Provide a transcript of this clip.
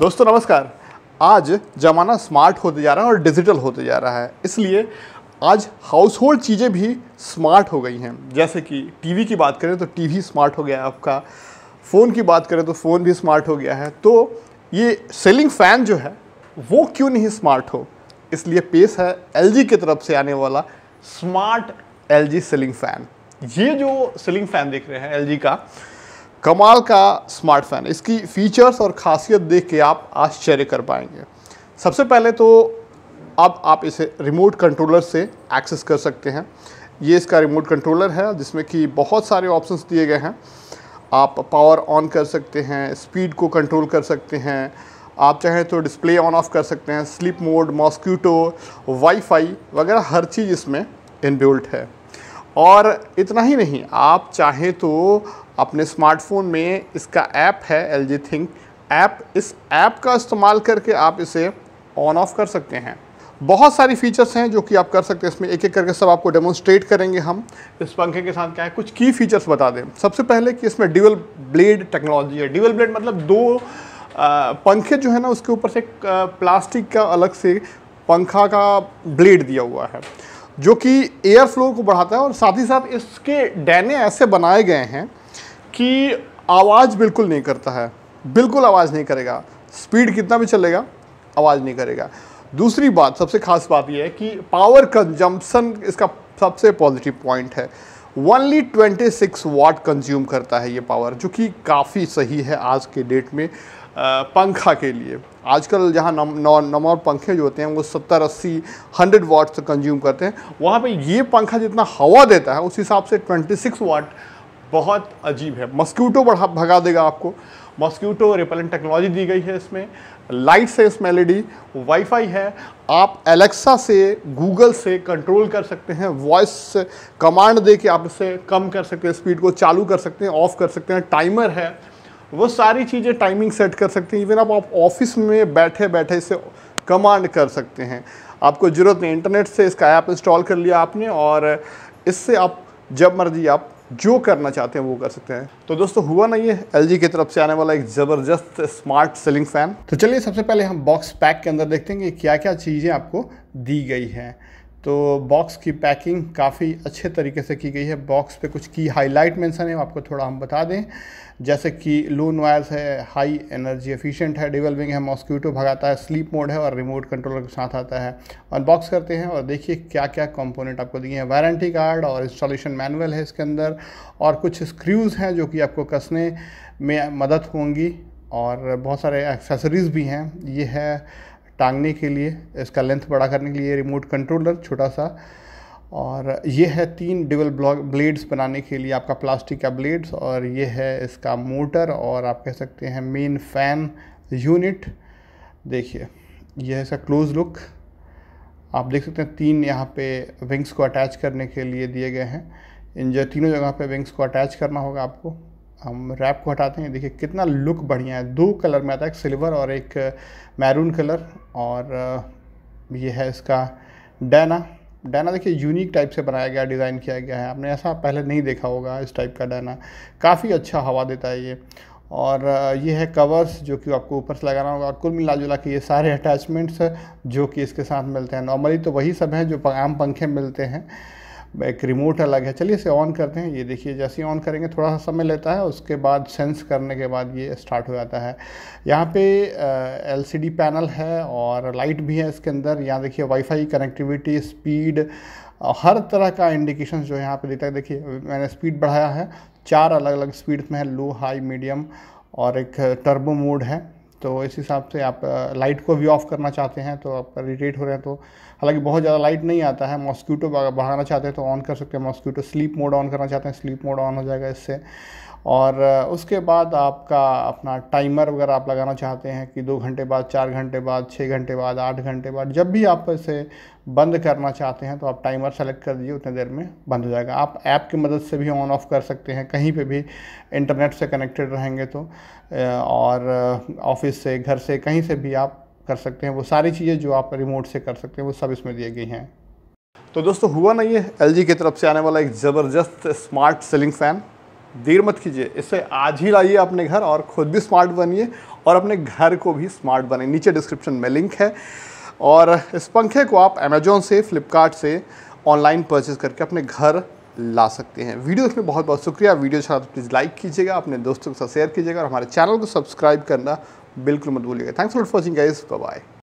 दोस्तों नमस्कार आज ज़माना स्मार्ट होते जा रहा है और डिजिटल होते जा रहा है इसलिए आज हाउस होल्ड चीज़ें भी स्मार्ट हो गई हैं जैसे कि टीवी की बात करें तो टीवी स्मार्ट हो गया है आपका फ़ोन की बात करें तो फ़ोन भी स्मार्ट हो गया है तो ये सेलिंग फ़ैन जो है वो क्यों नहीं स्मार्ट हो इसलिए पेश है एल की तरफ से आने वाला स्मार्ट एल सेलिंग फ़ैन ये जो सेलिंग फ़ैन देख रहे हैं एल का कमाल का स्मार्टफैन इसकी फीचर्स और ख़ासियत देख के आप आश्चर्य कर पाएंगे सबसे पहले तो अब आप इसे रिमोट कंट्रोलर से एक्सेस कर सकते हैं ये इसका रिमोट कंट्रोलर है जिसमें कि बहुत सारे ऑप्शंस दिए गए हैं आप पावर ऑन कर सकते हैं स्पीड को कंट्रोल कर सकते हैं आप चाहें तो डिस्प्ले ऑन ऑफ कर सकते हैं स्लिप मोड मॉस्क्यूटो वाईफाई वगैरह हर चीज़ इसमें इनबिल्ट है और इतना ही नहीं आप चाहें तो अपने स्मार्टफोन में इसका ऐप है एल जी थिंक ऐप इस ऐप का इस्तेमाल करके आप इसे ऑन ऑफ कर सकते हैं बहुत सारी फीचर्स हैं जो कि आप कर सकते हैं इसमें एक एक करके सब आपको डेमोन्स्ट्रेट करेंगे हम इस पंखे के साथ क्या है कुछ की फीचर्स बता दें सबसे पहले कि इसमें ड्यूअल ब्लेड टेक्नोलॉजी है ड्यूअल ब्लेड मतलब दो पंखे जो है ना उसके ऊपर से प्लास्टिक का अलग से पंखा का ब्लेड दिया हुआ है जो कि एयर फ्लो को बढ़ाता है और साथ ही साथ इसके डैने ऐसे बनाए गए हैं कि आवाज़ बिल्कुल नहीं करता है बिल्कुल आवाज़ नहीं करेगा स्पीड कितना भी चलेगा आवाज़ नहीं करेगा दूसरी बात सबसे खास बात यह है कि पावर कंजम्पसन इसका सबसे पॉजिटिव पॉइंट है ओनली 26 वाट कंज्यूम करता है ये पावर जो कि काफ़ी सही है आज के डेट में पंखा के लिए आजकल जहाँ नॉर्मल पंखे जो होते हैं वो सत्तर अस्सी हंड्रेड वाट कंज्यूम करते हैं वहाँ पे ये पंखा जितना हवा देता है उस हिसाब से 26 वाट बहुत अजीब है मस्क्यूटो बढ़ा भगा देगा आपको मॉस्क्यूटो रिपेलेंट टेक्नोलॉजी दी गई है इसमें लाइट से इसमें एलईडी वाईफाई है आप एलेक्सा से गूगल से कंट्रोल कर सकते हैं वॉइस कमांड दे के आप इसे कम कर सकते हैं स्पीड को चालू कर सकते हैं ऑफ़ कर सकते हैं टाइमर है वो सारी चीज़ें टाइमिंग सेट कर सकते हैं इवन आप ऑफिस में बैठे बैठे इसे कमांड कर सकते हैं आपको ज़रूरत नहीं इंटरनेट से इसका ऐप इंस्टॉल कर लिया आपने और इससे आप जब मर्जी आप जो करना चाहते हैं वो कर सकते हैं तो दोस्तों हुआ नहीं है एल की तरफ से आने वाला एक ज़बरदस्त स्मार्ट सेलिंग फ़ैन तो चलिए सबसे पहले हम बॉक्स पैक के अंदर देखते हैं कि क्या क्या चीज़ें आपको दी गई हैं तो बॉक्स की पैकिंग काफ़ी अच्छे तरीके से की गई है बॉक्स पे कुछ की हाईलाइट मेंशन है आपको थोड़ा हम बता दें जैसे कि लून वायर्स है हाई एनर्जी एफिशिएंट है डिवेलविंग है मॉस्क्यूटो भगाता है स्लीप मोड है और रिमोट कंट्रोलर के साथ आता है अनबॉक्स करते हैं और देखिए क्या क्या कंपोनेंट आपको दिए हैं वारंटी कार्ड और इंस्टॉलेशन मैनुअल है इसके अंदर और कुछ स्क्रूज़ हैं जो कि आपको कसने में मदद होंगी और बहुत सारे एक्सेसरीज़ भी हैं ये है टांगने के लिए इसका लेंथ बड़ा करने के लिए रिमोट कंट्रोलर छोटा सा और ये है तीन डुअल ब्लॉक ब्लेड्स बनाने के लिए आपका प्लास्टिक का ब्लेड्स और ये है इसका मोटर और आप कह सकते हैं मेन फैन यूनिट देखिए यह इसका क्लोज लुक आप देख सकते हैं तीन यहाँ पे विंग्स को अटैच करने के लिए दिए गए हैं इन जो तीनों जगह पे विंग्स को अटैच करना होगा आपको हम रैप को हटाते हैं देखिए कितना लुक बढ़िया है दो कलर में आता है एक सिल्वर और एक मैरून कलर और ये है इसका डैना डैना देखिए यूनिक टाइप से बनाया गया डिज़ाइन किया गया है आपने ऐसा पहले नहीं देखा होगा इस टाइप का डैना काफ़ी अच्छा हवा देता है ये और ये है कवर्स जो कि आपको ऊपर से लगाना होगा और कुल मिला जुला के ये सारे अटैचमेंट्स जो कि इसके साथ मिलते हैं नॉर्मली तो वही सब हैं जो आम पंखे मिलते हैं एक रिमोट अलग है चलिए इसे ऑन करते हैं ये देखिए जैसे ही ऑन करेंगे थोड़ा सा समय लेता है उसके बाद सेंस करने के बाद ये स्टार्ट हो जाता है यहाँ पे एलसीडी पैनल है और लाइट भी है इसके अंदर यहाँ देखिए वाईफाई कनेक्टिविटी स्पीड हर तरह का इंडिकेशन जो यहाँ पे देता है देखिए मैंने स्पीड बढ़ाया है चार अलग अलग स्पीड में है लो हाई मीडियम और एक टर्बो मोड है तो इस हिसाब से आप लाइट को भी ऑफ़ करना चाहते हैं तो आप इरीटेट हो रहे हैं तो हालांकि बहुत ज़्यादा लाइट नहीं आता है मॉस्क्यूटो भागाना चाहते हैं तो ऑन कर सकते हैं मॉस्क्यूटो स्लीप मोड ऑन करना चाहते हैं स्लीप मोड ऑन हो जाएगा इससे और उसके बाद आपका अपना टाइमर वगैरह आप लगाना चाहते हैं कि दो घंटे बाद चार घंटे बाद छः घंटे बाद आठ घंटे बाद जब भी आप इसे बंद करना चाहते हैं तो आप टाइमर सेलेक्ट कर दीजिए उतने देर में बंद हो जाएगा आप ऐप की मदद से भी ऑन ऑफ़ कर सकते हैं कहीं पे भी इंटरनेट से कनेक्टेड रहेंगे तो और ऑफिस से घर से कहीं से भी आप कर सकते हैं वो सारी चीज़ें जो आप रिमोट से कर सकते हैं वो सब इसमें दिए गई हैं तो दोस्तों हुआ ना ये एल की तरफ से आने वाला एक ज़बरदस्त स्मार्ट सेलिंग फ़ैन देर मत कीजिए इसे आज ही लाइए अपने घर और ख़ुद भी स्मार्ट बनिए और अपने घर को भी स्मार्ट बने नीचे डिस्क्रिप्शन में लिंक है और इस पंखे को आप अमेजोन से फ्लिपकार्ट से ऑनलाइन परचेज़ करके अपने घर ला सकते हैं वीडियो देखने बहुत बहुत शुक्रिया वीडियो अच्छा तो प्लीज़ लाइक कीजिएगा अपने दोस्तों के साथ शेयर कीजिएगा और हमारे चैनल को सब्सक्राइब करना बिल्कुल मत भूलिएगा thanks for watching guys bye